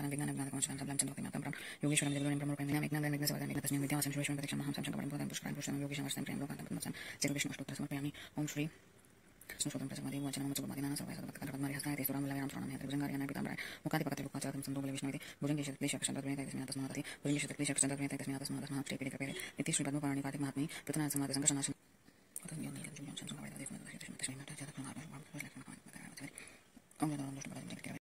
विज्ञान विज्ञान ज्ञान कौशल सब लमचंद होकर मातम योगेश्वर में जगदोन ब्रह्म रूप में नाम एक से वरदान तस्मिन् विद्या संश्रेष में प्रतिक्षम हम संशंक परम पुरुष पुरुष पुरुष योगेश अवस्था प्रेम लोकांत पद्म सन श्री विष्णु अष्टोत्तर समर्पयामि ओम श्री संशोधन प्रसंगादे वचन हम सुबह दिनाना सर्वैसा भक्त रत्न हरि हस्ताय तेसुराम लवयराम शरणम हेतु भुजंगार याना पिताम्बराय मुकादि पकते लोका चातम संतो बल विष्णु विदे भुजंग केश क्लेश अक्षर दत्मेन तैतस्मिन् आत्मा नदति भुजंग केश क्लेश अक्षर दत्मेन तैतस्मिन् आत्मा नदति श्री पिति कृपे निति श्री पद्म पाणि कार्तिक महात्मे पृथ्वीनाथ समाधि संघर्ष नाशन अतः यो नील जुम संसंग भाई दत्मेन तैतस्मिन् तस्मिन् माता जातक नाम भाव लक्षण काम बताया मतलब अंगदान दुष्ट भाई